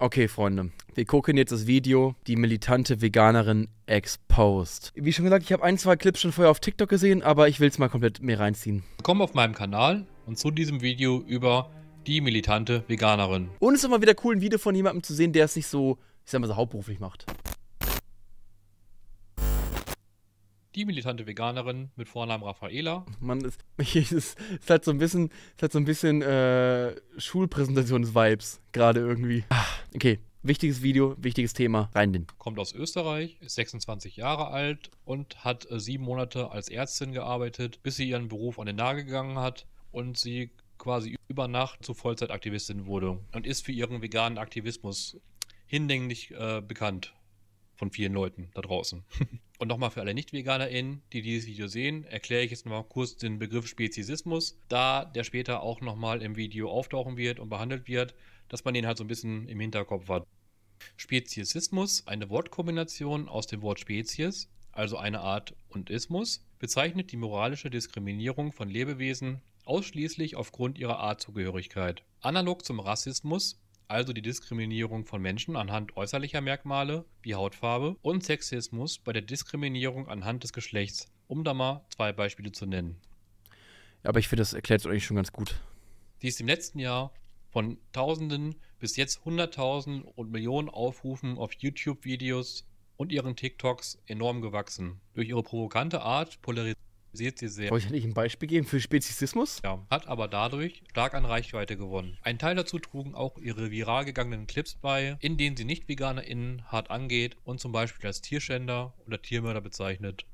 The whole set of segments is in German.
Okay, Freunde, wir gucken jetzt das Video, die militante Veganerin exposed. Wie schon gesagt, ich habe ein, zwei Clips schon vorher auf TikTok gesehen, aber ich will es mal komplett mehr reinziehen. Willkommen auf meinem Kanal und zu diesem Video über die militante Veganerin. Und es ist immer wieder cool, ein Video von jemandem zu sehen, der es nicht so, ich sag mal so, hauptberuflich macht. die militante Veganerin mit Vornamen Raffaela. Mann, es, ist halt so ein bisschen, es hat so ein bisschen äh, Schulpräsentations-Vibes gerade irgendwie. Ach. Okay, wichtiges Video, wichtiges Thema, rein den. Kommt aus Österreich, ist 26 Jahre alt und hat äh, sieben Monate als Ärztin gearbeitet, bis sie ihren Beruf an den Nagel gegangen hat und sie quasi über Nacht zu Vollzeitaktivistin wurde und ist für ihren veganen Aktivismus hinlänglich äh, bekannt von vielen Leuten da draußen. Und nochmal für alle Nicht-VeganerInnen, die dieses Video sehen, erkläre ich jetzt mal kurz den Begriff Speziesismus, da der später auch nochmal im Video auftauchen wird und behandelt wird dass man den halt so ein bisschen im Hinterkopf hat. Speziesismus, eine Wortkombination aus dem Wort Spezies, also eine Art und Ismus, bezeichnet die moralische Diskriminierung von Lebewesen ausschließlich aufgrund ihrer Artzugehörigkeit. Analog zum Rassismus, also die Diskriminierung von Menschen anhand äußerlicher Merkmale wie Hautfarbe und Sexismus bei der Diskriminierung anhand des Geschlechts, um da mal zwei Beispiele zu nennen. Ja, Aber ich finde, das erklärt es eigentlich schon ganz gut. Sie ist im letzten Jahr von Tausenden bis jetzt Hunderttausenden und Millionen Aufrufen auf YouTube-Videos und ihren TikToks enorm gewachsen. Durch ihre provokante Art polarisiert sie sehr. Wollte ich nicht ein Beispiel geben für Spezizismus? Ja, hat aber dadurch stark an Reichweite gewonnen. Ein Teil dazu trugen auch ihre viral gegangenen Clips bei, in denen sie Nicht-VeganerInnen hart angeht und zum Beispiel als Tierschänder oder Tiermörder bezeichnet.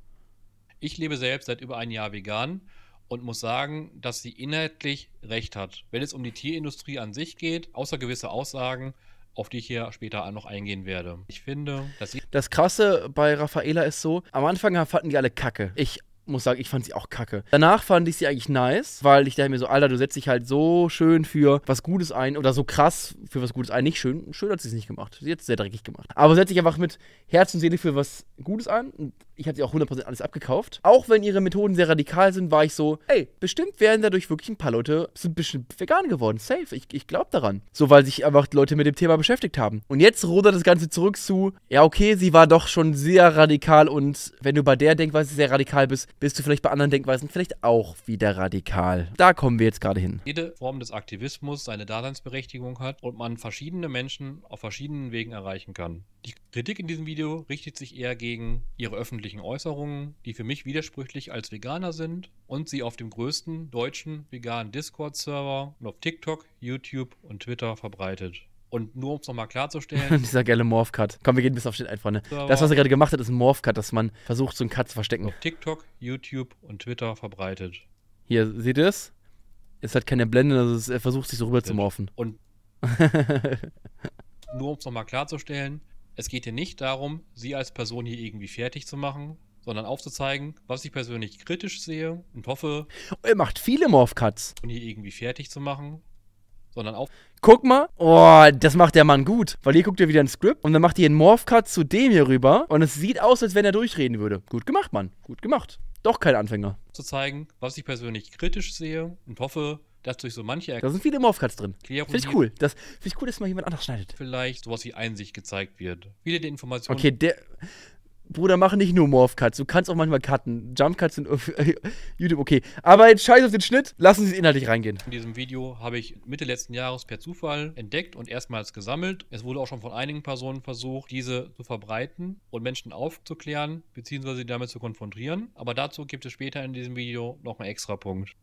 Ich lebe selbst seit über einem Jahr vegan und muss sagen, dass sie inhaltlich recht hat. Wenn es um die Tierindustrie an sich geht, außer gewisse Aussagen, auf die ich hier später noch eingehen werde. Ich finde, dass sie. Das Krasse bei Raffaella ist so, am Anfang fanden die alle Kacke. Ich muss sagen, ich fand sie auch kacke. Danach fand ich sie eigentlich nice, weil ich dachte mir so, Alter, du setzt dich halt so schön für was Gutes ein oder so krass für was Gutes ein. Nicht schön, schön hat sie es nicht gemacht. Sie hat es sehr dreckig gemacht. Aber setzt sich einfach mit Herz und Seele für was Gutes ein. ich habe sie auch 100% alles abgekauft. Auch wenn ihre Methoden sehr radikal sind, war ich so, ey, bestimmt werden dadurch wirklich ein paar Leute sind ein bisschen vegan geworden. Safe, ich, ich glaube daran. So, weil sich einfach Leute mit dem Thema beschäftigt haben. Und jetzt rudert das Ganze zurück zu, ja, okay, sie war doch schon sehr radikal und wenn du bei der denkst, weil sie sehr radikal bist, bist du vielleicht bei anderen Denkweisen vielleicht auch wieder radikal. Da kommen wir jetzt gerade hin. Jede Form des Aktivismus seine Daseinsberechtigung hat und man verschiedene Menschen auf verschiedenen Wegen erreichen kann. Die Kritik in diesem Video richtet sich eher gegen ihre öffentlichen Äußerungen, die für mich widersprüchlich als Veganer sind und sie auf dem größten deutschen veganen Discord-Server und auf TikTok, YouTube und Twitter verbreitet. Und nur um es nochmal klarzustellen. Dieser geile Morph-Cut. Komm, wir gehen bis auf den einfach, ne? Das, was er gerade gemacht hat, ist ein Morph-Cut, dass man versucht, so einen Cut zu verstecken. Auf TikTok, YouTube und Twitter verbreitet. Hier, seht ihr es? Es hat keine Blende, also er versucht, sich so rüber zu morphen. Und nur um es nochmal klarzustellen, es geht hier nicht darum, sie als Person hier irgendwie fertig zu machen, sondern aufzuzeigen, was ich persönlich kritisch sehe und hoffe. Er macht viele Morph-Cuts. Und hier irgendwie fertig zu machen, sondern auf. Guck mal, oh, das macht der Mann gut, weil hier guckt er wieder ein Skript und dann macht ihr einen Morph-Cut zu dem hier rüber und es sieht aus, als wenn er durchreden würde. Gut gemacht, Mann, gut gemacht. Doch kein Anfänger. Zu zeigen, was ich persönlich kritisch sehe und hoffe, dass durch so manche Erkenntnisse. Da sind viele Morph-Cuts drin. Finde ich cool. Das finde ich cool, dass mal jemand anders schneidet. Vielleicht sowas wie Einsicht gezeigt wird. Wieder die Informationen. Okay, der. Bruder, mach nicht nur Morph-Cuts. Du kannst auch manchmal cutten. Jump-Cuts sind äh, YouTube okay. Aber jetzt scheiß auf den Schnitt. Lassen Sie es inhaltlich reingehen. In diesem Video habe ich Mitte letzten Jahres per Zufall entdeckt und erstmals gesammelt. Es wurde auch schon von einigen Personen versucht, diese zu verbreiten und Menschen aufzuklären beziehungsweise sie damit zu konfrontieren. Aber dazu gibt es später in diesem Video noch einen extra Punkt.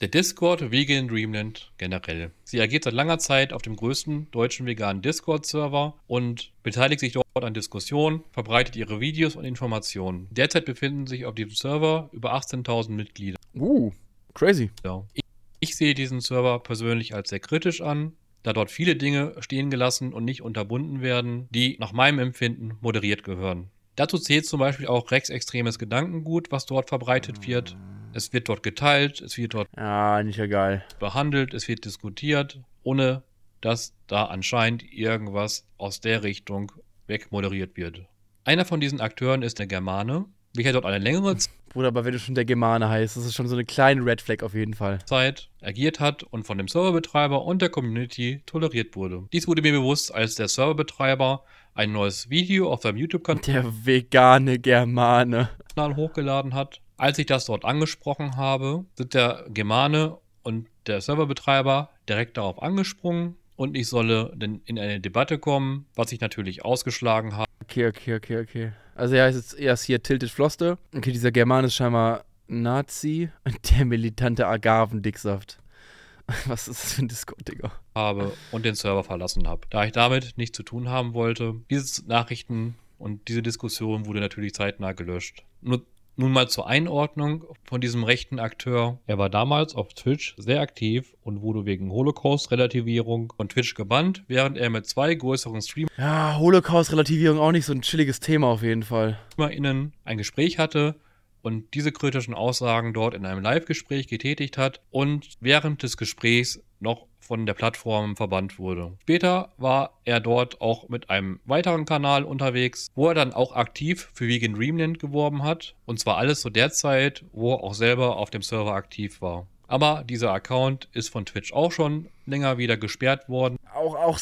Der Discord Vegan Dreamland generell. Sie agiert seit langer Zeit auf dem größten deutschen veganen Discord-Server und beteiligt sich dort an Diskussionen, verbreitet ihre Videos und Informationen. Derzeit befinden sich auf diesem Server über 18.000 Mitglieder. Uh, crazy. Ja. Ich, ich sehe diesen Server persönlich als sehr kritisch an, da dort viele Dinge stehen gelassen und nicht unterbunden werden, die nach meinem Empfinden moderiert gehören. Dazu zählt zum Beispiel auch rechtsextremes Gedankengut, was dort verbreitet wird, es wird dort geteilt, es wird dort ah, nicht egal. behandelt, es wird diskutiert, ohne dass da anscheinend irgendwas aus der Richtung wegmoderiert wird. Einer von diesen Akteuren ist der Germane, welcher dort eine längere Zeit. Bruder, aber wenn du schon der Germane heißt, das ist schon so eine kleine Red Flag auf jeden Fall. Zeit agiert hat und von dem Serverbetreiber und der Community toleriert wurde. Dies wurde mir bewusst, als der Serverbetreiber ein neues Video auf seinem YouTube-Kanal. Der vegane Germane. hochgeladen hat, als ich das dort angesprochen habe, sind der Germane und der Serverbetreiber direkt darauf angesprungen und ich solle dann in eine Debatte kommen, was ich natürlich ausgeschlagen habe. Okay, okay, okay, okay. Also er heißt jetzt erst hier Tilted Floste. Okay, dieser Germane ist scheinbar Nazi und der militante Agavendicksaft. Was ist das für ein Discord, Digga? Habe und den Server verlassen habe. Da ich damit nichts zu tun haben wollte, diese Nachrichten und diese Diskussion wurde natürlich zeitnah gelöscht. Nur nun mal zur Einordnung von diesem rechten Akteur. Er war damals auf Twitch sehr aktiv und wurde wegen Holocaust-Relativierung von Twitch gebannt, während er mit zwei größeren Streamern. Ja, Holocaust-Relativierung auch nicht so ein chilliges Thema auf jeden Fall. StreamerInnen ein Gespräch hatte und diese kritischen Aussagen dort in einem Live-Gespräch getätigt hat und während des Gesprächs noch von der Plattform verbannt wurde. Später war er dort auch mit einem weiteren Kanal unterwegs, wo er dann auch aktiv für Vegan Dreamland geworben hat. Und zwar alles zu so der Zeit, wo er auch selber auf dem Server aktiv war. Aber dieser Account ist von Twitch auch schon länger wieder gesperrt worden. Auch, auch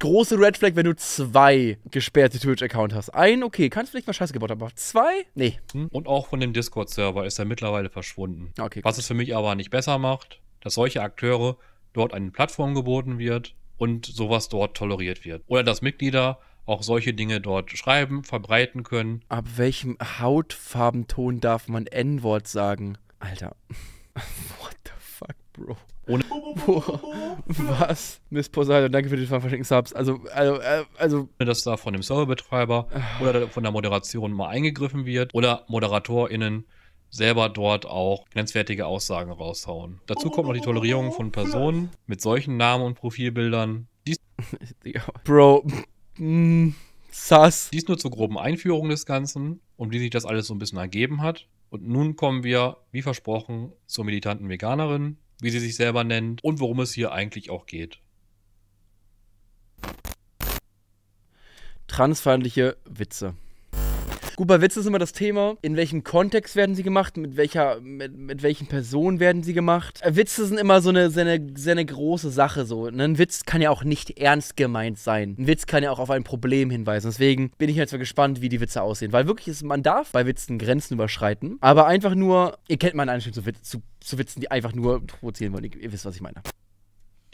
große Red Flag, wenn du zwei gesperrte Twitch-Accounts hast. Ein, okay, kannst du vielleicht mal Scheiße gebaut haben, aber zwei? Nee. Hm? Und auch von dem Discord-Server ist er mittlerweile verschwunden. Okay, Was es für mich aber nicht besser macht, dass solche Akteure dort eine Plattform geboten wird und sowas dort toleriert wird. Oder dass Mitglieder auch solche Dinge dort schreiben, verbreiten können. Ab welchem Hautfarbenton darf man N-Wort sagen? Alter. What the fuck, Bro? Ohne. Boah, was? Miss Poseidon, danke für die verschenkten Subs. Also, also, also. Dass da von dem Serverbetreiber ah. oder von der Moderation mal eingegriffen wird oder ModeratorInnen selber dort auch grenzwertige Aussagen raushauen. Dazu kommt noch die Tolerierung von Personen mit solchen Namen und Profilbildern. Dies Bro, mm, sass. Dies nur zur groben Einführung des Ganzen, und wie sich das alles so ein bisschen ergeben hat. Und nun kommen wir, wie versprochen, zur militanten Veganerin, wie sie sich selber nennt und worum es hier eigentlich auch geht. Transfeindliche Witze. Gut, bei Witzen ist immer das Thema, in welchem Kontext werden sie gemacht, mit welcher, mit, mit welchen Personen werden sie gemacht. Äh, Witze sind immer so eine, so eine, so eine große Sache so. Ne? Ein Witz kann ja auch nicht ernst gemeint sein. Ein Witz kann ja auch auf ein Problem hinweisen. Deswegen bin ich jetzt halt mal gespannt, wie die Witze aussehen. Weil wirklich, ist, man darf bei Witzen Grenzen überschreiten, aber einfach nur, ihr kennt meinen Einstellung zu, zu, zu Witzen, die einfach nur provozieren wollen. Ihr, ihr wisst, was ich meine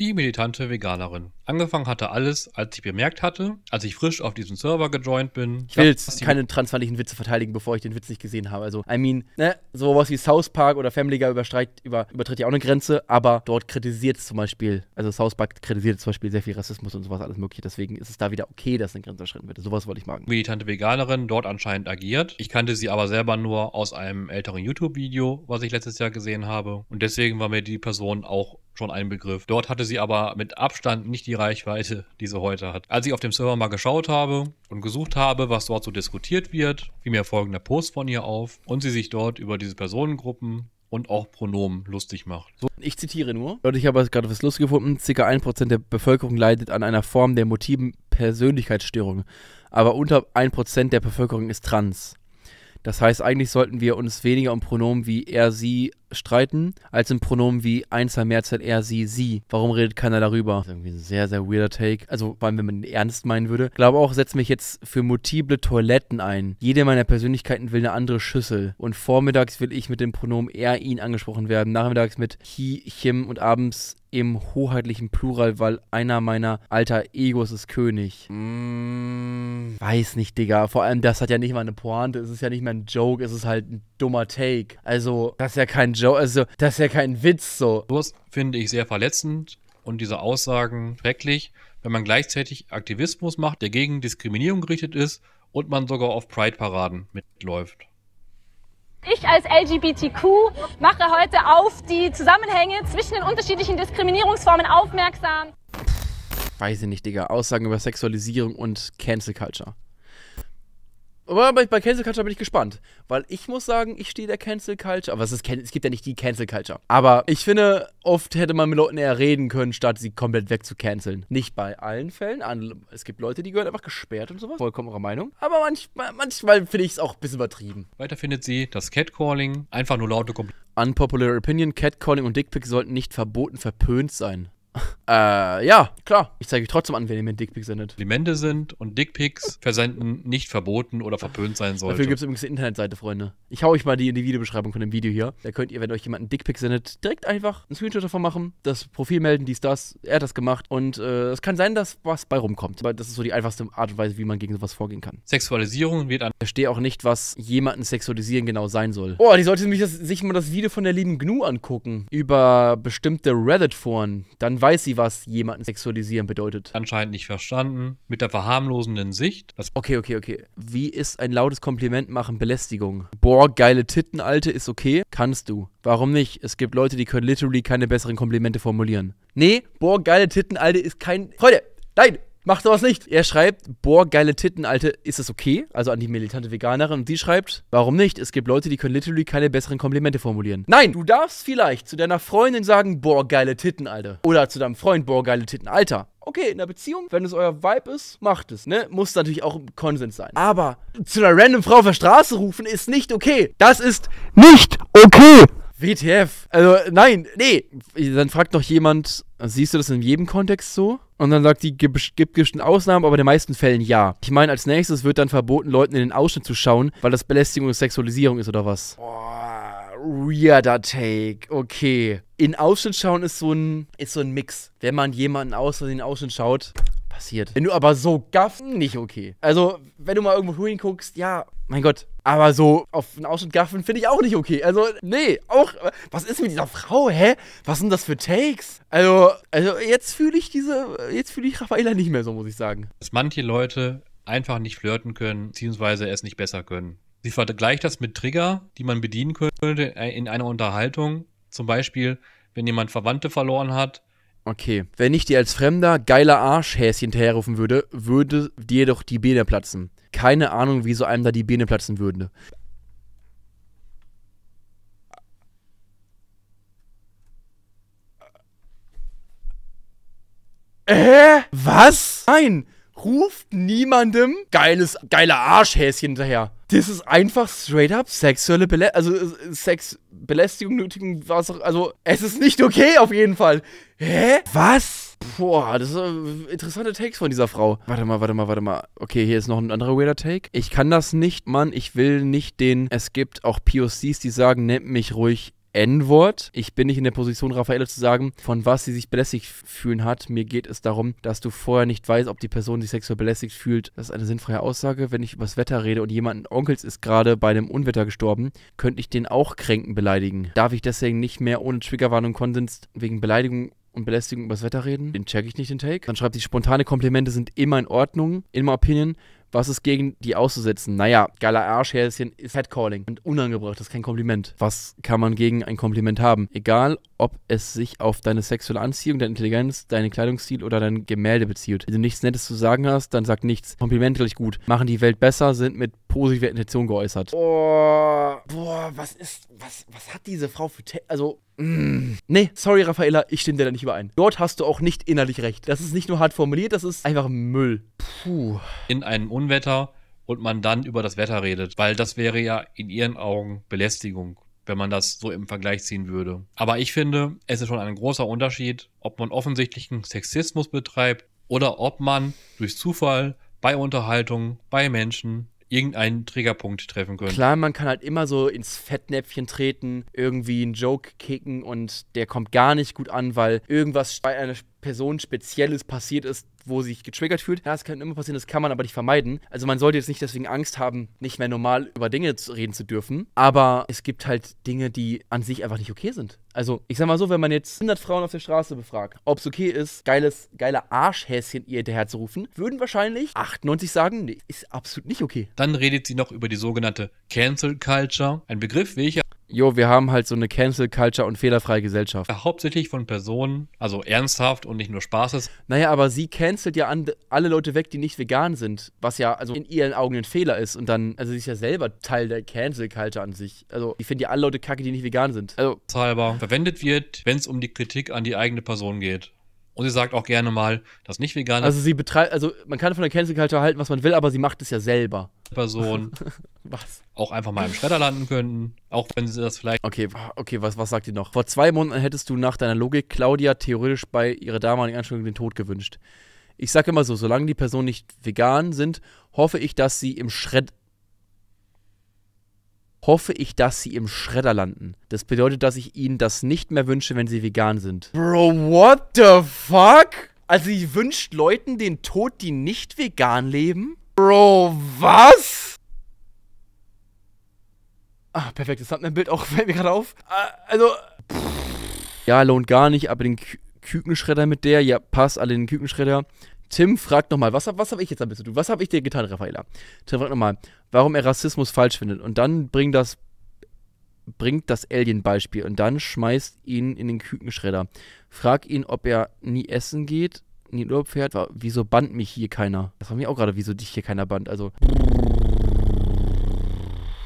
die militante Veganerin. Angefangen hatte alles, als ich bemerkt hatte, als ich frisch auf diesen Server gejoint bin. Ich will jetzt keine transfeindlichen Witze verteidigen, bevor ich den Witz nicht gesehen habe. Also, I mean, ne, sowas wie South Park oder Family Guy überstreicht, über, übertritt ja auch eine Grenze, aber dort kritisiert es zum Beispiel, also South Park kritisiert zum Beispiel sehr viel Rassismus und sowas alles mögliche. Deswegen ist es da wieder okay, dass eine Grenze überschritten wird. Sowas wollte ich machen. Militante Veganerin dort anscheinend agiert. Ich kannte sie aber selber nur aus einem älteren YouTube-Video, was ich letztes Jahr gesehen habe. Und deswegen war mir die Person auch schon ein Begriff. Dort hatte sie aber mit Abstand nicht die Reichweite, die sie heute hat. Als ich auf dem Server mal geschaut habe und gesucht habe, was dort so diskutiert wird, fiel mir folgender Post von ihr auf und sie sich dort über diese Personengruppen und auch Pronomen lustig macht. So. Ich zitiere nur. Leute, ich habe gerade was Lust gefunden. Circa 1% der Bevölkerung leidet an einer Form der motiven Persönlichkeitsstörung. Aber unter 1% der Bevölkerung ist trans. Das heißt, eigentlich sollten wir uns weniger um Pronomen wie er, sie, streiten, als in Pronomen wie Einzahl, Mehrzahl, halt er, sie, sie. Warum redet keiner darüber? Das ist irgendwie ein sehr, sehr weirder Take. Also vor allem, wenn man ihn ernst meinen würde. Ich glaube auch, setze mich jetzt für multiple Toiletten ein. Jede meiner Persönlichkeiten will eine andere Schüssel. Und vormittags will ich mit dem Pronomen er, ihn angesprochen werden. Nachmittags mit he, him und abends im hoheitlichen Plural, weil einer meiner alter Egos ist König. Mm, weiß nicht, Digga. Vor allem, das hat ja nicht mal eine Pointe. Es ist ja nicht mal ein Joke. Es ist halt ein dummer Take. Also, das ist ja kein Joe. Also, das ist ja kein Witz so. Das finde ich sehr verletzend und diese Aussagen schrecklich, wenn man gleichzeitig Aktivismus macht, der gegen Diskriminierung gerichtet ist und man sogar auf Pride-Paraden mitläuft. Ich als LGBTQ mache heute auf die Zusammenhänge zwischen den unterschiedlichen Diskriminierungsformen aufmerksam. Weiß ich nicht, Digga. Aussagen über Sexualisierung und Cancel Culture. Aber bei Cancel Culture bin ich gespannt, weil ich muss sagen, ich stehe der Cancel Culture. Aber es, ist, es gibt ja nicht die Cancel Culture. Aber ich finde, oft hätte man mit Leuten eher reden können, statt sie komplett wegzucanceln. Nicht bei allen Fällen. Es gibt Leute, die gehören einfach gesperrt und sowas. Vollkommen ihrer Meinung. Aber manchmal, manchmal finde ich es auch ein bisschen übertrieben. Weiter findet sie, dass Catcalling einfach nur laute Kompl Unpopular Opinion, Catcalling und Dickpick sollten nicht verboten verpönt sein. Äh, ja, klar. Ich zeige euch trotzdem an, wer ihr mir Dickpics sendet. Komplimente sind und Dickpics versenden nicht verboten oder verpönt sein sollte. Dafür gibt es übrigens eine Internetseite, Freunde. Ich hau euch mal die in die Videobeschreibung von dem Video hier. Da könnt ihr, wenn euch jemand einen Dickpic sendet, direkt einfach einen Screenshot davon machen, das Profil melden, dies, das. Er hat das gemacht und äh, es kann sein, dass was bei rumkommt. Aber das ist so die einfachste Art und Weise, wie man gegen sowas vorgehen kann. Sexualisierung wird an. Ich verstehe auch nicht, was jemanden sexualisieren genau sein soll. Oh, die sollte sich mal das Video von der lieben Gnu angucken über bestimmte Reddit-Foren. Dann weiß sie, was was jemanden sexualisieren bedeutet. Anscheinend nicht verstanden. Mit der verharmlosenden Sicht. Das okay, okay, okay. Wie ist ein lautes Kompliment machen Belästigung? Boah, geile Titten, Alte, ist okay. Kannst du. Warum nicht? Es gibt Leute, die können literally keine besseren Komplimente formulieren. Nee, boah, geile Titten, Alte, ist kein... Freunde, nein, Macht sowas nicht. Er schreibt, boah, geile Titten, Alte, ist das okay? Also an die militante Veganerin. Und sie schreibt, warum nicht? Es gibt Leute, die können literally keine besseren Komplimente formulieren. Nein, du darfst vielleicht zu deiner Freundin sagen, boah, geile Titten, Alte. Oder zu deinem Freund, boah, geile Titten, Alter okay, in der Beziehung, wenn es euer Vibe ist, macht es, ne? Muss natürlich auch Konsens sein. Aber zu einer random Frau auf der Straße rufen ist nicht okay. Das ist nicht okay. WTF? Also, nein, nee. Dann fragt noch jemand, siehst du das in jedem Kontext so? Und dann sagt die, gibt bestimmt Ausnahmen, aber in den meisten Fällen ja. Ich meine, als nächstes wird dann verboten, Leuten in den Ausschnitt zu schauen, weil das Belästigung und Sexualisierung ist oder was? Boah, weirder Take. Okay. In Ausschnitt schauen ist so ein, ist so ein Mix. Wenn man jemanden aus in den Ausschnitt schaut, passiert. Wenn du aber so gaff, nicht okay. Also, wenn du mal irgendwo hinguckst, ja, mein Gott. Aber so auf einen Ausschnitt gaffen finde ich auch nicht okay. Also, nee, auch. Was ist mit dieser Frau, hä? Was sind das für Takes? Also, also jetzt fühle ich diese, jetzt fühle ich Raffaella nicht mehr so, muss ich sagen. Dass manche Leute einfach nicht flirten können, beziehungsweise es nicht besser können. Sie vergleicht das mit Trigger, die man bedienen könnte äh, in einer Unterhaltung. Zum Beispiel, wenn jemand Verwandte verloren hat, Okay. Wenn ich dir als fremder, geiler Arschhäschen herrufen würde, würde dir doch die Beine platzen keine Ahnung, wieso einem da die Biene platzen würde. Hä? Was? Nein! ruft niemandem geiles, geiler Arschhäschen hinterher. Das ist einfach straight up sexuelle also, äh, Belästigung, also Sexbelästigung, nötigen, was auch, also es ist nicht okay auf jeden Fall. Hä? Was? Boah, das ist ein äh, interessanter Take von dieser Frau. Warte mal, warte mal, warte mal. Okay, hier ist noch ein anderer weirder Take. Ich kann das nicht, Mann. Ich will nicht den, es gibt auch POCs, die sagen, nennt mich ruhig N-Wort. Ich bin nicht in der Position, Raffaele zu sagen, von was sie sich belästigt fühlen hat. Mir geht es darum, dass du vorher nicht weißt, ob die Person sich sexuell belästigt fühlt. Das ist eine sinnfreie Aussage. Wenn ich übers Wetter rede und jemanden Onkels ist gerade bei einem Unwetter gestorben, könnte ich den auch kränken beleidigen. Darf ich deswegen nicht mehr ohne Triggerwarnung Konsens wegen Beleidigung und Belästigung übers Wetter reden. Den check ich nicht, den Take. Dann schreibt sie, spontane Komplimente sind immer in Ordnung, in my opinion. Was ist gegen die auszusetzen? Naja, geiler Arschhäschen ist Calling. und unangebracht, das ist kein Kompliment. Was kann man gegen ein Kompliment haben? Egal, ob es sich auf deine sexuelle Anziehung, deine Intelligenz, deinen Kleidungsstil oder dein Gemälde bezieht. Wenn du nichts Nettes zu sagen hast, dann sag nichts. Komplimente gleich gut. Machen die Welt besser, sind mit positive Intention geäußert. Oh, boah, was ist, was, was hat diese Frau für, Te also, mm, nee, sorry Raffaella, ich stimme dir da nicht überein. Dort hast du auch nicht innerlich recht. Das ist nicht nur hart formuliert, das ist einfach Müll. Puh. In einem Unwetter und man dann über das Wetter redet, weil das wäre ja in ihren Augen Belästigung wenn man das so im Vergleich ziehen würde. Aber ich finde, es ist schon ein großer Unterschied, ob man offensichtlichen Sexismus betreibt oder ob man durch Zufall bei Unterhaltung, bei Menschen irgendeinen Triggerpunkt treffen können. Klar, man kann halt immer so ins Fettnäpfchen treten, irgendwie einen Joke kicken und der kommt gar nicht gut an, weil irgendwas bei einer Person Spezielles passiert ist, wo sich getriggert fühlt. Ja, es kann immer passieren, das kann man aber nicht vermeiden. Also man sollte jetzt nicht deswegen Angst haben, nicht mehr normal über Dinge reden zu dürfen. Aber es gibt halt Dinge, die an sich einfach nicht okay sind. Also ich sag mal so, wenn man jetzt 100 Frauen auf der Straße befragt, ob es okay ist, geiles, geile Arschhäschen ihr hinterher zu rufen, würden wahrscheinlich 98 sagen, nee, ist absolut nicht okay. Dann redet sie noch über die sogenannte Cancel Culture, ein Begriff, welcher jo, wir haben halt so eine Cancel Culture und fehlerfreie Gesellschaft. Äh, hauptsächlich von Personen, also ernsthaft und nicht nur Spaßes. Naja, aber sie cancelt ja alle Leute weg, die nicht vegan sind, was ja also in ihren Augen ein Fehler ist. Und dann, also sie ist ja selber Teil der Cancel Culture an sich. Also ich finde ja alle Leute kacke, die nicht vegan sind. Also halber verwendet wird, wenn es um die Kritik an die eigene Person geht. Und sie sagt auch gerne mal, dass nicht vegan Also sie betreibt, also man kann von der Cancel Culture halten, was man will, aber sie macht es ja selber. Person. was? auch einfach mal im Schredder landen könnten, auch wenn sie das vielleicht. Okay, okay, was, was sagt ihr noch? Vor zwei Monaten hättest du nach deiner Logik Claudia theoretisch bei ihrer damaligen Anstellung den Tod gewünscht. Ich sage immer so, solange die Personen nicht vegan sind, hoffe ich, dass sie im Schred hoffe ich, dass sie im Schredder landen. Das bedeutet, dass ich ihnen das nicht mehr wünsche, wenn sie vegan sind. Bro, what the fuck? Also sie wünscht Leuten den Tod, die nicht vegan leben? Bro, was? Ah, perfekt, das hat mein Bild auch, fällt mir gerade auf. Ah, also, Ja, lohnt gar nicht, aber den Kü Kükenschredder mit der, ja, passt, alle den Kükenschredder. Tim fragt nochmal, was, was habe ich jetzt damit zu tun? Was habe ich dir getan, Raffaella? Tim fragt nochmal, warum er Rassismus falsch findet. Und dann bringt das, bringt das Alien-Beispiel und dann schmeißt ihn in den Kükenschredder. Frag ihn, ob er nie essen geht, nie in Urlaub fährt. Wieso band mich hier keiner? Das war mir auch gerade, wieso dich hier keiner band. Also.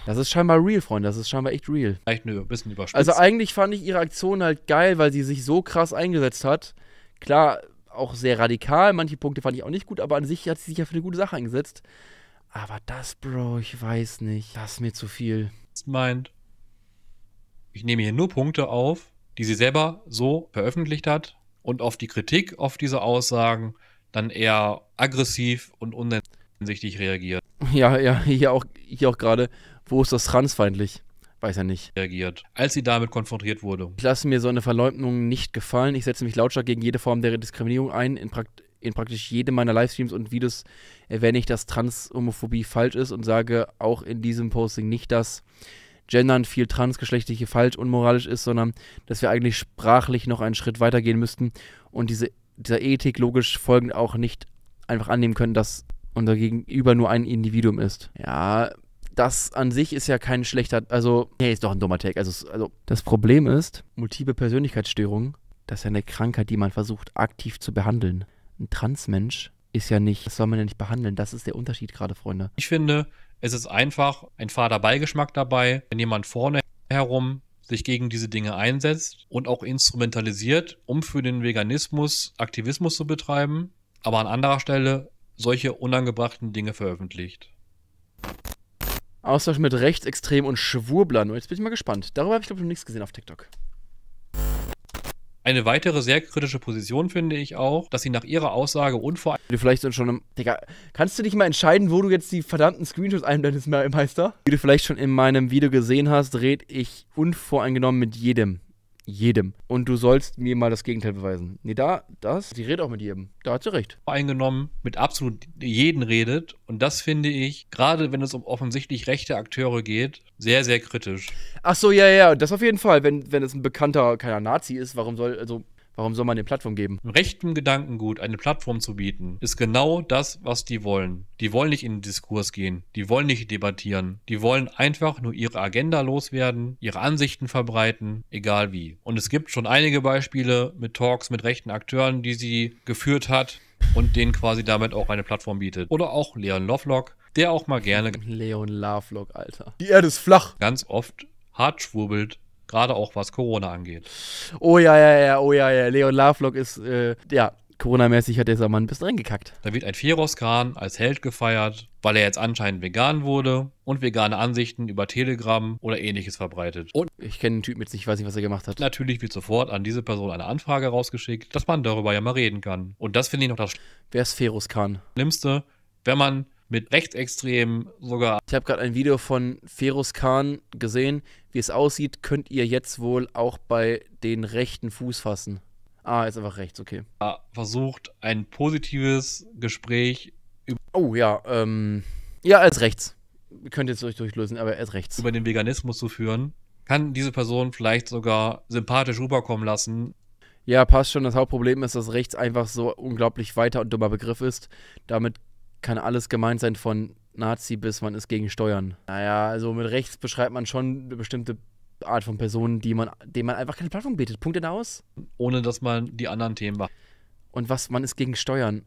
Das ist scheinbar real, Freunde. Das ist scheinbar echt real. Echt nö, ein bisschen überspitzt. Also eigentlich fand ich ihre Aktion halt geil, weil sie sich so krass eingesetzt hat. Klar, auch sehr radikal. Manche Punkte fand ich auch nicht gut, aber an sich hat sie sich ja für eine gute Sache eingesetzt. Aber das, Bro, ich weiß nicht. Das ist mir zu viel. meint, ich nehme hier nur Punkte auf, die sie selber so veröffentlicht hat und auf die Kritik auf diese Aussagen dann eher aggressiv und unsichtig reagiert. Ja, ja, hier auch, hier auch gerade, wo ist das transfeindlich? weiß ja nicht, reagiert, als sie damit konfrontiert wurde. Ich lasse mir so eine Verleumdung nicht gefallen. Ich setze mich lautstark gegen jede Form der Diskriminierung ein. In, Prakt in praktisch jedem meiner Livestreams und Videos erwähne ich, dass Transhomophobie falsch ist und sage auch in diesem Posting nicht, dass Gendern viel transgeschlechtliche falsch unmoralisch ist, sondern dass wir eigentlich sprachlich noch einen Schritt weitergehen müssten und diese, dieser Ethik logisch folgend auch nicht einfach annehmen können, dass unser Gegenüber nur ein Individuum ist. Ja, das an sich ist ja kein schlechter, also, nee, ist doch ein dummer Take. Also, also das Problem ist, multiple Persönlichkeitsstörung, das ist ja eine Krankheit, die man versucht aktiv zu behandeln. Ein Transmensch ist ja nicht, das soll man ja nicht behandeln. Das ist der Unterschied gerade, Freunde. Ich finde, es ist einfach ein fader Beigeschmack dabei, wenn jemand vorne herum sich gegen diese Dinge einsetzt und auch instrumentalisiert, um für den Veganismus Aktivismus zu betreiben, aber an anderer Stelle solche unangebrachten Dinge veröffentlicht. Austausch mit Rechtsextrem und Schwurblern. Und jetzt bin ich mal gespannt. Darüber habe ich, glaube ich, noch nichts gesehen auf TikTok. Eine weitere sehr kritische Position finde ich auch, dass sie nach ihrer Aussage unvor... Du vielleicht schon im... Digga, kannst du dich mal entscheiden, wo du jetzt die verdammten Screenshots einblendest, Meister? Wie du vielleicht schon in meinem Video gesehen hast, red ich unvoreingenommen mit jedem jedem. Und du sollst mir mal das Gegenteil beweisen. Nee, da, das, sie redet auch mit jedem. Da hat sie recht. Eingenommen, mit absolut jedem redet. Und das finde ich, gerade wenn es um offensichtlich rechte Akteure geht, sehr, sehr kritisch. Ach so, ja, ja, das auf jeden Fall. Wenn, wenn es ein bekannter, keiner Nazi ist, warum soll, also Warum soll man eine Plattform geben? Rechten Gedankengut eine Plattform zu bieten, ist genau das, was die wollen. Die wollen nicht in den Diskurs gehen, die wollen nicht debattieren, die wollen einfach nur ihre Agenda loswerden, ihre Ansichten verbreiten, egal wie. Und es gibt schon einige Beispiele mit Talks mit rechten Akteuren, die sie geführt hat und denen quasi damit auch eine Plattform bietet. Oder auch Leon Lovelock, der auch mal gerne. Leon Lovelock, Alter. Die Erde ist flach. Ganz oft hart schwurbelt Gerade auch was Corona angeht. Oh ja, ja, ja, oh ja, ja. Leon Lovelock ist, äh, ja, Corona-mäßig hat dieser Mann ein bisschen reingekackt. Da wird ein Firoskan als Held gefeiert, weil er jetzt anscheinend vegan wurde und vegane Ansichten über Telegram oder ähnliches verbreitet. Und ich kenne den Typen jetzt ich weiß nicht, was er gemacht hat. Natürlich wird sofort an diese Person eine Anfrage rausgeschickt, dass man darüber ja mal reden kann. Und das finde ich noch das Wer ist Firoskan? Schlimmste, wenn man mit Rechtsextremen sogar. Ich habe gerade ein Video von Ferus Khan gesehen. Wie es aussieht, könnt ihr jetzt wohl auch bei den rechten Fuß fassen. Ah, ist einfach rechts, okay. Versucht ein positives Gespräch. über. Oh ja, ähm. Ja, als rechts. Ihr könnt jetzt euch durchlösen, aber als rechts. Über den Veganismus zu führen, kann diese Person vielleicht sogar sympathisch rüberkommen lassen. Ja, passt schon. Das Hauptproblem ist, dass rechts einfach so unglaublich weiter und dummer Begriff ist. Damit kann alles gemeint sein von Nazi bis man ist gegen Steuern. Naja, also mit rechts beschreibt man schon eine bestimmte Art von Personen, die man, denen man einfach keine Plattform bietet. Punkt in aus. Ohne dass man die anderen Themen macht. Und was man ist gegen Steuern.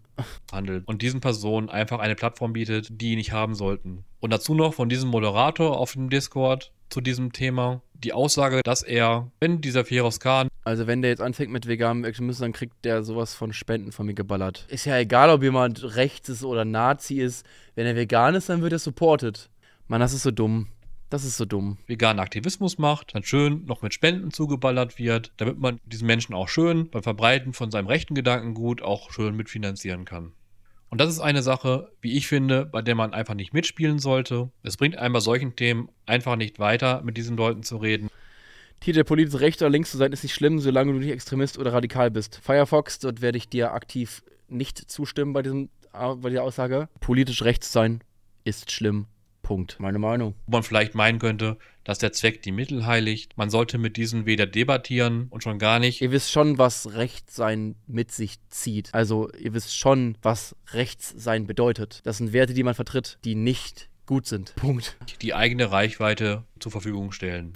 Handelt. Und diesen Personen einfach eine Plattform bietet, die nicht haben sollten. Und dazu noch von diesem Moderator auf dem Discord zu diesem Thema die Aussage, dass er, wenn dieser Feroskan. Also, wenn der jetzt anfängt mit veganem Extremismus, dann kriegt der sowas von Spenden von mir geballert. Ist ja egal, ob jemand rechts ist oder Nazi ist. Wenn er vegan ist, dann wird er supported. Mann, das ist so dumm. Das ist so dumm. Veganen Aktivismus macht, dann schön noch mit Spenden zugeballert wird, damit man diesen Menschen auch schön beim Verbreiten von seinem rechten Gedankengut auch schön mitfinanzieren kann. Und das ist eine Sache, wie ich finde, bei der man einfach nicht mitspielen sollte. Es bringt einem bei solchen Themen einfach nicht weiter, mit diesen Leuten zu reden. Titel politisch rechts oder links zu sein, ist nicht schlimm, solange du nicht Extremist oder radikal bist. Firefox, dort werde ich dir aktiv nicht zustimmen bei, diesem, bei dieser Aussage. Politisch rechts sein ist schlimm, Punkt. Meine Meinung. Wo man vielleicht meinen könnte, dass der Zweck die Mittel heiligt. Man sollte mit diesen weder debattieren und schon gar nicht. Ihr wisst schon, was Rechtssein mit sich zieht. Also ihr wisst schon, was Rechtssein bedeutet. Das sind Werte, die man vertritt, die nicht gut sind. Punkt. Die eigene Reichweite zur Verfügung stellen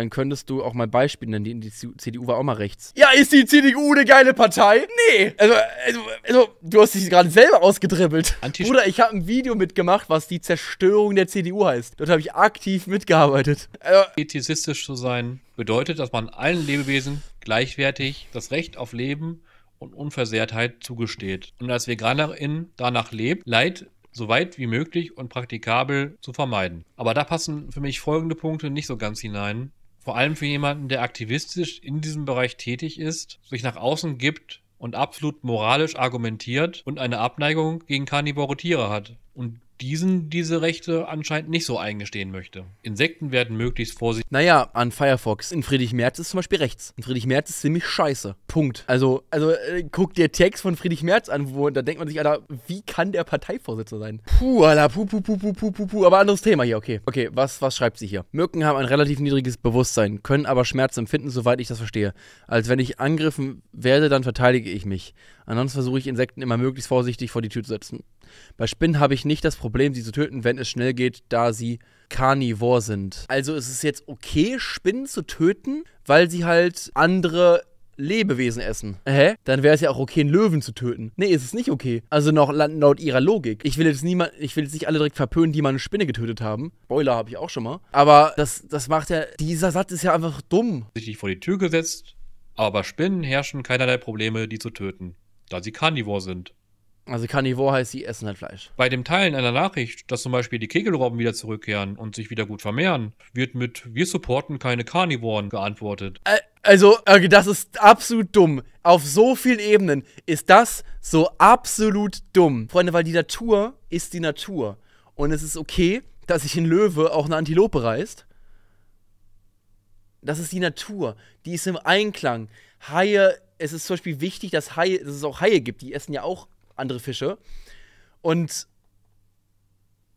dann könntest du auch mal Beispiele nennen. Die, die CDU war auch mal rechts. Ja, ist die CDU eine geile Partei? Nee. Also, also, also du hast dich gerade selber ausgedribbelt. Antisch Bruder, ich habe ein Video mitgemacht, was die Zerstörung der CDU heißt. Dort habe ich aktiv mitgearbeitet. Also, Ethizistisch zu sein bedeutet, dass man allen Lebewesen gleichwertig das Recht auf Leben und Unversehrtheit zugesteht. Und als VeganerInnen danach lebt, Leid so weit wie möglich und praktikabel zu vermeiden. Aber da passen für mich folgende Punkte nicht so ganz hinein vor allem für jemanden, der aktivistisch in diesem Bereich tätig ist, sich nach außen gibt und absolut moralisch argumentiert und eine Abneigung gegen karnivore Tiere hat. Und diesen diese Rechte anscheinend nicht so eingestehen möchte. Insekten werden möglichst vorsichtig. Naja, an Firefox. In Friedrich Merz ist zum Beispiel rechts. In Friedrich Merz ist ziemlich scheiße. Punkt. Also, also äh, guck dir Text von Friedrich Merz an, wo da denkt man sich, Alter, wie kann der Parteivorsitzende sein? Puh, Alter, puh, puh, puh, puh, puh, puh, puh. Aber anderes Thema hier, okay. Okay, was, was schreibt sie hier? Mücken haben ein relativ niedriges Bewusstsein, können aber Schmerz empfinden, soweit ich das verstehe. Als wenn ich angegriffen werde, dann verteidige ich mich. Ansonsten versuche ich Insekten immer möglichst vorsichtig vor die Tür zu setzen. Bei Spinnen habe ich nicht das Problem, sie zu töten, wenn es schnell geht, da sie karnivor sind. Also ist es jetzt okay, Spinnen zu töten, weil sie halt andere Lebewesen essen. Hä? Dann wäre es ja auch okay, einen Löwen zu töten. Nee, ist es nicht okay. Also noch laut ihrer Logik. Ich will jetzt niemand, ich will jetzt nicht alle direkt verpönen, die mal eine Spinne getötet haben. Boiler habe ich auch schon mal. Aber das, das macht ja, dieser Satz ist ja einfach dumm. Sich vor die Tür gesetzt, aber Spinnen herrschen keinerlei Probleme, die zu töten, da sie Karnivor sind. Also Carnivore heißt, sie essen halt Fleisch. Bei dem Teilen einer Nachricht, dass zum Beispiel die Kegelrobben wieder zurückkehren und sich wieder gut vermehren, wird mit Wir supporten keine Carnivoren geantwortet. also, das ist absolut dumm. Auf so vielen Ebenen ist das so absolut dumm. Freunde, weil die Natur ist die Natur. Und es ist okay, dass sich ein Löwe auch eine Antilope reißt. Das ist die Natur. Die ist im Einklang. Haie, es ist zum Beispiel wichtig, dass, Haie, dass es auch Haie gibt. Die essen ja auch andere Fische. Und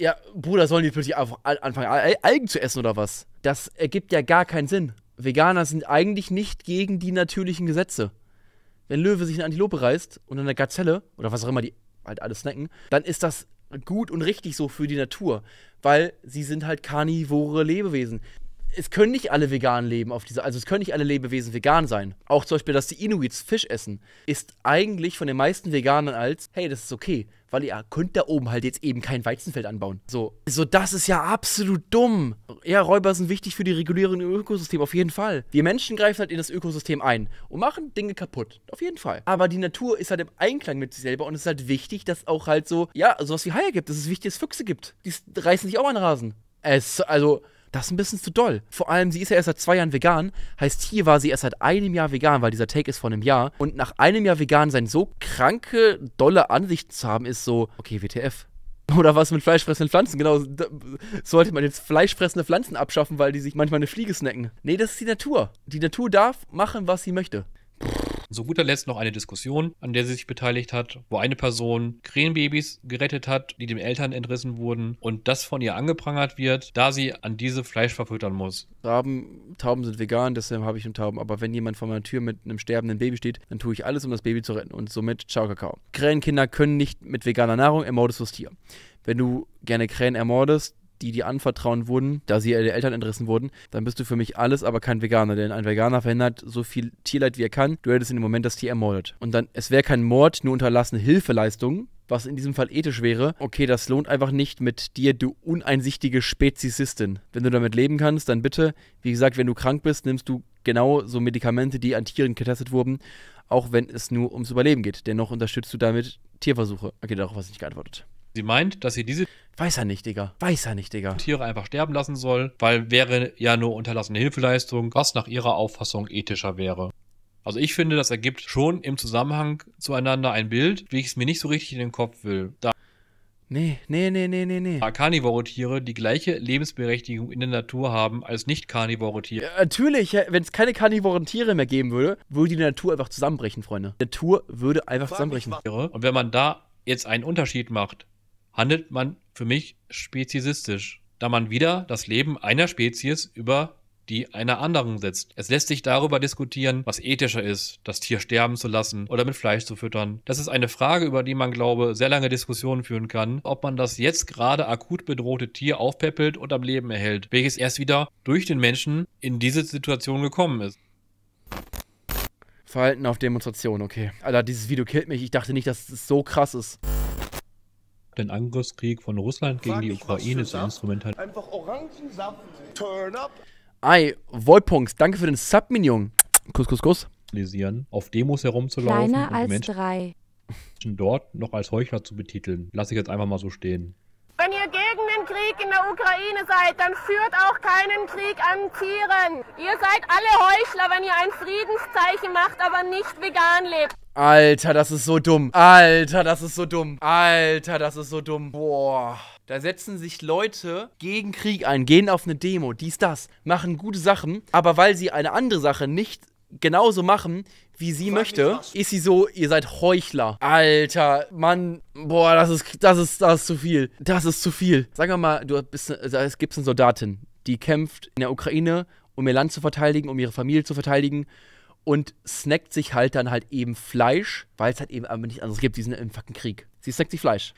ja, Bruder, sollen die plötzlich einfach anfangen, Algen zu essen oder was? Das ergibt ja gar keinen Sinn. Veganer sind eigentlich nicht gegen die natürlichen Gesetze. Wenn Löwe sich eine Antilope reißt und eine Gazelle oder was auch immer die halt alles snacken, dann ist das gut und richtig so für die Natur, weil sie sind halt karnivore Lebewesen es können nicht alle vegan leben auf dieser, also es können nicht alle Lebewesen vegan sein. Auch zum Beispiel, dass die Inuits Fisch essen, ist eigentlich von den meisten Veganern als, hey, das ist okay, weil ihr könnt da oben halt jetzt eben kein Weizenfeld anbauen. So, so das ist ja absolut dumm. Ja, Räuber sind wichtig für die Regulierung im Ökosystem, auf jeden Fall. Wir Menschen greifen halt in das Ökosystem ein und machen Dinge kaputt, auf jeden Fall. Aber die Natur ist halt im Einklang mit sich selber und es ist halt wichtig, dass auch halt so, ja, sowas wie Haie gibt, es ist wichtig, dass es Füchse gibt. Die reißen sich auch an Rasen. Es, also, das ist ein bisschen zu doll. Vor allem, sie ist ja erst seit zwei Jahren vegan. Heißt, hier war sie erst seit einem Jahr vegan, weil dieser Take ist von einem Jahr. Und nach einem Jahr vegan sein, so kranke, dolle Ansichten zu haben, ist so, okay, WTF. Oder was mit fleischfressenden Pflanzen? Genau, sollte man jetzt fleischfressende Pflanzen abschaffen, weil die sich manchmal eine Fliege snacken. Nee, das ist die Natur. Die Natur darf machen, was sie möchte. Und zu guter Letzt noch eine Diskussion, an der sie sich beteiligt hat, wo eine Person Krähenbabys gerettet hat, die den Eltern entrissen wurden und das von ihr angeprangert wird, da sie an diese Fleisch verfüttern muss. Raben, Tauben sind vegan, deshalb habe ich einen Tauben. Aber wenn jemand vor meiner Tür mit einem sterbenden Baby steht, dann tue ich alles, um das Baby zu retten. Und somit, ciao, Kakao. Krähenkinder können nicht mit veganer Nahrung, ermordest du das Tier. Wenn du gerne Krähen ermordest, die dir anvertrauen wurden, da sie ihre Eltern entrissen wurden, dann bist du für mich alles, aber kein Veganer. Denn ein Veganer verhindert so viel Tierleid, wie er kann. Du hättest in dem Moment das Tier ermordet. Und dann, es wäre kein Mord, nur unterlassene Hilfeleistung, was in diesem Fall ethisch wäre, okay, das lohnt einfach nicht mit dir, du uneinsichtige Speziesistin. Wenn du damit leben kannst, dann bitte, wie gesagt, wenn du krank bist, nimmst du genau so Medikamente, die an Tieren getestet wurden, auch wenn es nur ums Überleben geht. Dennoch unterstützt du damit Tierversuche. Okay, darauf hast du nicht geantwortet. Sie meint, dass sie diese Weiß er nicht, Digga. Weiß er nicht, Digga. Tiere einfach sterben lassen soll, weil wäre ja nur unterlassene Hilfeleistung, was nach ihrer Auffassung ethischer wäre. Also ich finde, das ergibt schon im Zusammenhang zueinander ein Bild, wie ich es mir nicht so richtig in den Kopf will. Da Nee, nee, nee, nee, nee, nee. Karnivore Tiere die gleiche Lebensberechtigung in der Natur haben als nicht karnivore Tiere. Ja, natürlich, wenn es keine karnivoren Tiere mehr geben würde, würde die Natur einfach zusammenbrechen, Freunde. Die Natur würde einfach zusammenbrechen. Und wenn man da jetzt einen Unterschied macht handelt man für mich speziesistisch, da man wieder das Leben einer Spezies über die einer anderen setzt. Es lässt sich darüber diskutieren, was ethischer ist, das Tier sterben zu lassen oder mit Fleisch zu füttern. Das ist eine Frage, über die man, glaube, sehr lange Diskussionen führen kann, ob man das jetzt gerade akut bedrohte Tier aufpäppelt und am Leben erhält, welches erst wieder durch den Menschen in diese Situation gekommen ist. Verhalten auf Demonstration, okay. Alter, dieses Video killt mich. Ich dachte nicht, dass es so krass ist den Angriffskrieg von Russland gegen die Ukraine zu instrumentalisieren. Einfach Orangensaft, turn up. Ei, Wollpunkt, danke für den Sub, Minion. Kuss, kuss, kuss. Auf Demos herumzulaufen Kleiner und als Menschen drei. dort noch als Heuchler zu betiteln. Lass ich jetzt einfach mal so stehen. Wenn ihr geht, Krieg in der Ukraine seid, dann führt auch keinen Krieg an Tieren. Ihr seid alle Heuchler, wenn ihr ein Friedenszeichen macht, aber nicht vegan lebt. Alter, das ist so dumm. Alter, das ist so dumm. Alter, das ist so dumm. Boah. Da setzen sich Leute gegen Krieg ein, gehen auf eine Demo, dies, das, machen gute Sachen, aber weil sie eine andere Sache nicht genauso machen, wie sie Frag möchte, ist sie so, ihr seid Heuchler. Alter, Mann, boah, das ist, das ist, das ist zu viel. Das ist zu viel. Sagen wir mal, du bist, ne, also es gibt eine Soldatin, die kämpft in der Ukraine, um ihr Land zu verteidigen, um ihre Familie zu verteidigen und snackt sich halt dann halt eben Fleisch, weil es halt eben aber nicht anderes gibt, die sind im fucking Krieg. Sie snackt sich Fleisch.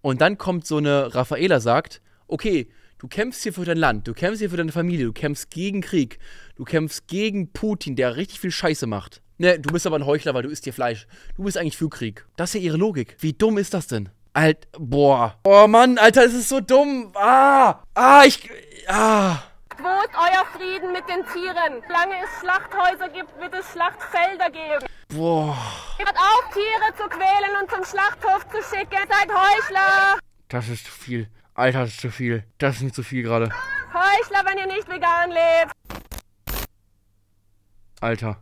Und dann kommt so eine Raffaela sagt, okay, Du kämpfst hier für dein Land, du kämpfst hier für deine Familie, du kämpfst gegen Krieg, du kämpfst gegen Putin, der richtig viel Scheiße macht. Ne, du bist aber ein Heuchler, weil du isst hier Fleisch. Du bist eigentlich für Krieg. Das ist ja ihre Logik. Wie dumm ist das denn? Alt, boah. Oh Mann, Alter, es ist so dumm. Ah, ah, ich, ah. Wo ist euer Frieden mit den Tieren? Solange es Schlachthäuser gibt, wird es Schlachtfelder geben. Boah. Hört auf, Tiere zu quälen und zum Schlachthof zu schicken. Seid Heuchler. Das ist zu viel. Alter, das ist zu viel. Das ist nicht zu viel gerade. Heuchler, wenn ihr nicht vegan lebt. Alter.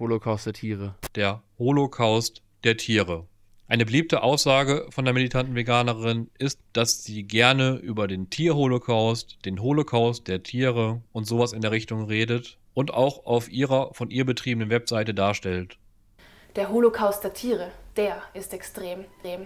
Holocaust der Tiere. Der Holocaust der Tiere. Eine beliebte Aussage von der militanten Veganerin ist, dass sie gerne über den Tierholocaust, den Holocaust der Tiere und sowas in der Richtung redet und auch auf ihrer von ihr betriebenen Webseite darstellt. Der Holocaust der Tiere, der ist extrem. extrem.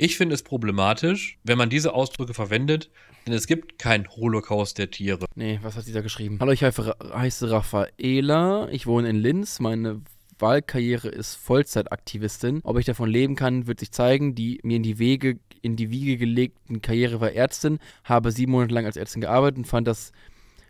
Ich finde es problematisch, wenn man diese Ausdrücke verwendet, denn es gibt keinen Holocaust der Tiere. Nee, was hat dieser geschrieben? Hallo, ich heiße Raffaela, ich wohne in Linz, meine Wahlkarriere ist Vollzeitaktivistin. Ob ich davon leben kann, wird sich zeigen. Die mir in die Wege, in die Wiege gelegten Karriere war Ärztin, habe sieben Monate lang als Ärztin gearbeitet und fand das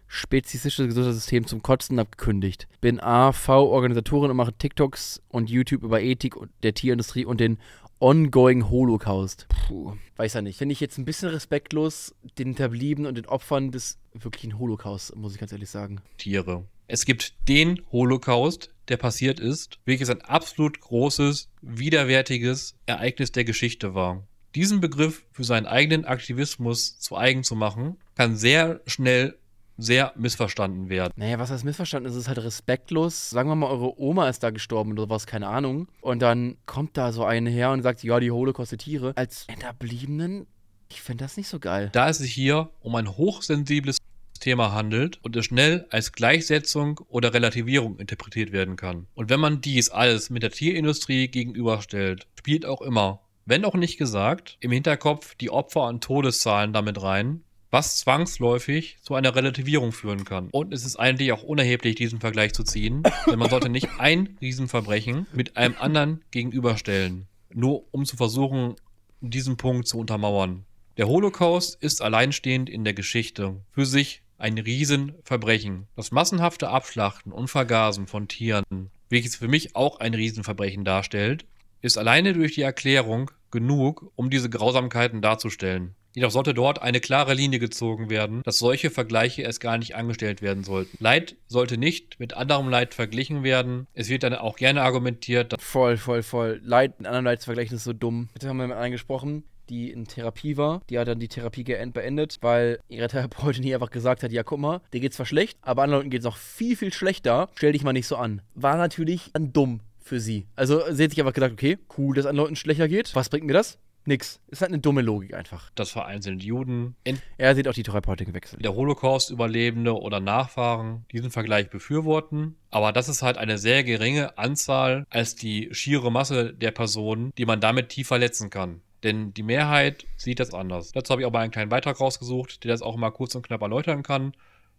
spezifische Gesundheitssystem zum Kotzen abgekündigt. Bin AV-Organisatorin und mache TikToks und YouTube über Ethik der Tierindustrie und den Ongoing Holocaust. Puh, weiß ja nicht. Finde ich jetzt ein bisschen respektlos den Hinterbliebenen und den Opfern des wirklichen Holocaust, muss ich ganz ehrlich sagen. Tiere. Es gibt den Holocaust, der passiert ist, welches ein absolut großes, widerwärtiges Ereignis der Geschichte war. Diesen Begriff für seinen eigenen Aktivismus zu eigen zu machen, kann sehr schnell sehr missverstanden werden. Naja, was heißt missverstanden? Es ist halt respektlos. Sagen wir mal, eure Oma ist da gestorben oder sowas, keine Ahnung. Und dann kommt da so eine her und sagt, ja, die Hole kostet Tiere. Als Hinterbliebenen, ich finde das nicht so geil. Da es sich hier um ein hochsensibles Thema handelt und es schnell als Gleichsetzung oder Relativierung interpretiert werden kann. Und wenn man dies alles mit der Tierindustrie gegenüberstellt, spielt auch immer, wenn auch nicht gesagt, im Hinterkopf die Opfer- und Todeszahlen damit rein, was zwangsläufig zu einer Relativierung führen kann. Und es ist eigentlich auch unerheblich, diesen Vergleich zu ziehen, denn man sollte nicht ein Riesenverbrechen mit einem anderen gegenüberstellen, nur um zu versuchen, diesen Punkt zu untermauern. Der Holocaust ist alleinstehend in der Geschichte für sich ein Riesenverbrechen. Das massenhafte Abschlachten und Vergasen von Tieren, welches für mich auch ein Riesenverbrechen darstellt, ist alleine durch die Erklärung genug, um diese Grausamkeiten darzustellen. Jedoch sollte dort eine klare Linie gezogen werden, dass solche Vergleiche erst gar nicht angestellt werden sollten. Leid sollte nicht mit anderem Leid verglichen werden. Es wird dann auch gerne argumentiert. dass Voll, voll, voll. Leid mit anderem Leid zu vergleichen ist so dumm. Jetzt haben wir mit einer gesprochen, die in Therapie war. Die hat dann die Therapie beendet, weil ihre Therapeutin hier einfach gesagt hat, ja guck mal, dir geht's zwar schlecht, aber anderen Leuten geht's auch viel, viel schlechter. Stell dich mal nicht so an. War natürlich dann dumm für sie. Also sie hat sich einfach gedacht, okay, cool, dass anderen Leuten schlechter geht. Was bringt mir das? Nix. Ist halt eine dumme Logik einfach. Das vereinzelt Juden. In er sieht auch die Therapeutik wechseln. Der Holocaust-Überlebende oder Nachfahren diesen Vergleich befürworten. Aber das ist halt eine sehr geringe Anzahl als die schiere Masse der Personen, die man damit tief verletzen kann. Denn die Mehrheit sieht das anders. Dazu habe ich auch mal einen kleinen Beitrag rausgesucht, der das auch mal kurz und knapp erläutern kann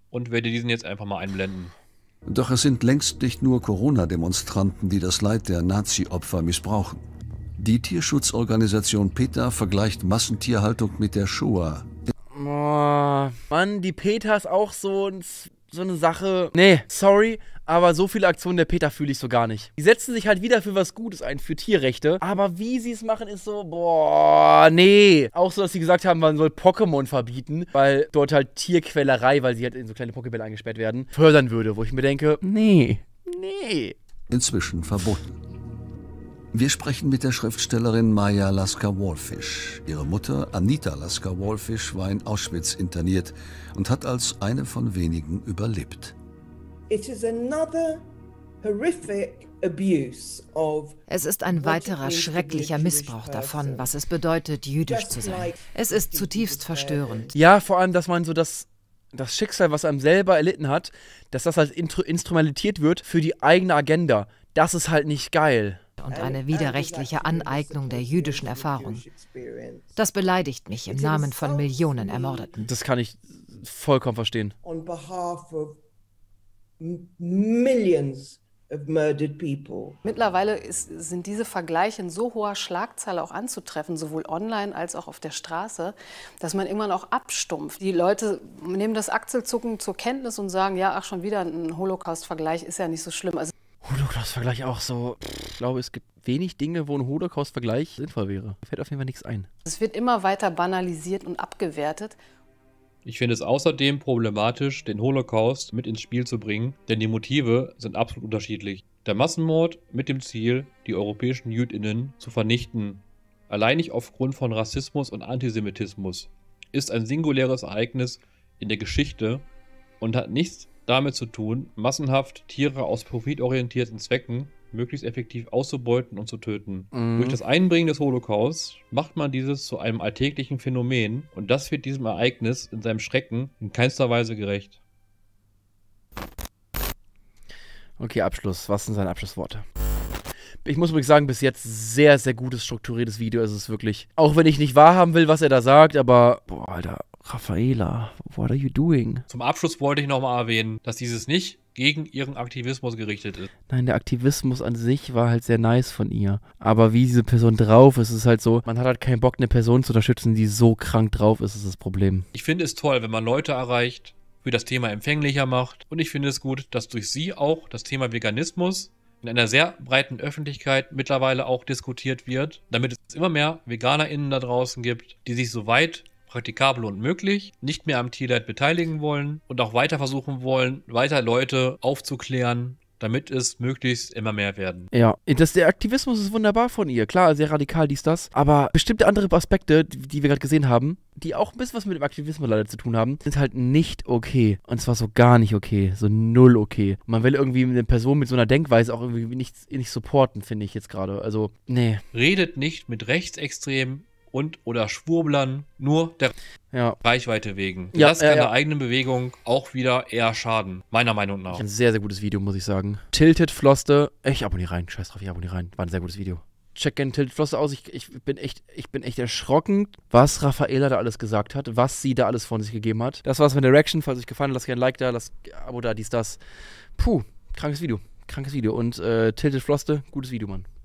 und werde diesen jetzt einfach mal einblenden. Doch es sind längst nicht nur Corona-Demonstranten, die das Leid der Nazi-Opfer missbrauchen. Die Tierschutzorganisation PETA vergleicht Massentierhaltung mit der Shoah. Boah, Mann, die PETA ist auch so, so eine Sache. Nee, sorry, aber so viele Aktionen der PETA fühle ich so gar nicht. Die setzen sich halt wieder für was Gutes ein, für Tierrechte. Aber wie sie es machen, ist so, boah, nee. Auch so, dass sie gesagt haben, man soll Pokémon verbieten, weil dort halt Tierquälerei, weil sie halt in so kleine Pokébälle eingesperrt werden, fördern würde. Wo ich mir denke, nee, nee. Inzwischen verboten. Wir sprechen mit der Schriftstellerin Maya Lasker-Wallfish. Ihre Mutter Anita Lasker-Wallfish war in Auschwitz interniert und hat als eine von wenigen überlebt. Es ist ein weiterer schrecklicher Missbrauch davon, was es bedeutet, jüdisch zu sein. Es ist zutiefst verstörend. Ja, vor allem, dass man so das das Schicksal, was einem selber erlitten hat, dass das halt instrumentalisiert wird für die eigene Agenda. Das ist halt nicht geil und eine widerrechtliche Aneignung der jüdischen Erfahrung. Das beleidigt mich im Namen von Millionen Ermordeten. Das kann ich vollkommen verstehen. Mittlerweile ist, sind diese Vergleiche in so hoher Schlagzahl auch anzutreffen, sowohl online als auch auf der Straße, dass man irgendwann auch abstumpft. Die Leute nehmen das Achselzucken zur Kenntnis und sagen, ja, ach schon wieder ein Holocaust-Vergleich ist ja nicht so schlimm. Also Holocaust-Vergleich auch so. Ich glaube, es gibt wenig Dinge, wo ein Holocaust-Vergleich sinnvoll wäre. Mir fällt auf jeden Fall nichts ein. Es wird immer weiter banalisiert und abgewertet. Ich finde es außerdem problematisch, den Holocaust mit ins Spiel zu bringen, denn die Motive sind absolut unterschiedlich. Der Massenmord mit dem Ziel, die europäischen Jüdinnen zu vernichten, allein nicht aufgrund von Rassismus und Antisemitismus, ist ein singuläres Ereignis in der Geschichte und hat nichts damit zu tun, massenhaft Tiere aus profitorientierten Zwecken möglichst effektiv auszubeuten und zu töten. Mhm. Durch das Einbringen des Holocaust macht man dieses zu einem alltäglichen Phänomen und das wird diesem Ereignis in seinem Schrecken in keinster Weise gerecht. Okay, Abschluss. Was sind seine Abschlussworte? Ich muss wirklich sagen, bis jetzt sehr, sehr gutes, strukturiertes Video. Es ist wirklich, auch wenn ich nicht wahrhaben will, was er da sagt, aber, boah, Alter, Raffaela, what are you doing? Zum Abschluss wollte ich nochmal erwähnen, dass dieses nicht gegen ihren Aktivismus gerichtet ist. Nein, der Aktivismus an sich war halt sehr nice von ihr. Aber wie diese Person drauf ist, ist halt so, man hat halt keinen Bock, eine Person zu unterstützen, die so krank drauf ist, ist das Problem. Ich finde es toll, wenn man Leute erreicht, für das Thema empfänglicher macht. Und ich finde es gut, dass durch sie auch das Thema Veganismus in einer sehr breiten Öffentlichkeit mittlerweile auch diskutiert wird, damit es immer mehr VeganerInnen da draußen gibt, die sich so weit praktikabel und möglich, nicht mehr am Tierleid beteiligen wollen und auch weiter versuchen wollen, weiter Leute aufzuklären damit es möglichst immer mehr werden. Ja, das, der Aktivismus ist wunderbar von ihr. Klar, sehr radikal dies, das. Aber bestimmte andere Aspekte, die, die wir gerade gesehen haben, die auch ein bisschen was mit dem Aktivismus leider zu tun haben, sind halt nicht okay. Und zwar so gar nicht okay. So null okay. Man will irgendwie eine Person mit so einer Denkweise auch irgendwie nicht, nicht supporten, finde ich jetzt gerade. Also, nee. Redet nicht mit Rechtsextremen, und oder Schwurblern nur der ja. Reichweite wegen. Ja, das kann ja, der eigenen Bewegung auch wieder eher schaden, meiner Meinung nach. Ein sehr, sehr gutes Video, muss ich sagen. Tilted Floste. Ich abonniere rein, scheiß drauf, ich abonniere rein. War ein sehr gutes Video. Check gerne Tilted Floste aus. Ich, ich, bin echt, ich bin echt erschrocken, was Raffaela da alles gesagt hat, was sie da alles von sich gegeben hat. Das war's mit der Reaction. Falls euch gefallen hat, lasst gerne ein Like da, lasst ein Abo da, dies, das. Puh, krankes Video. Krankes Video. Und äh, Tilted Floste, gutes Video, Mann.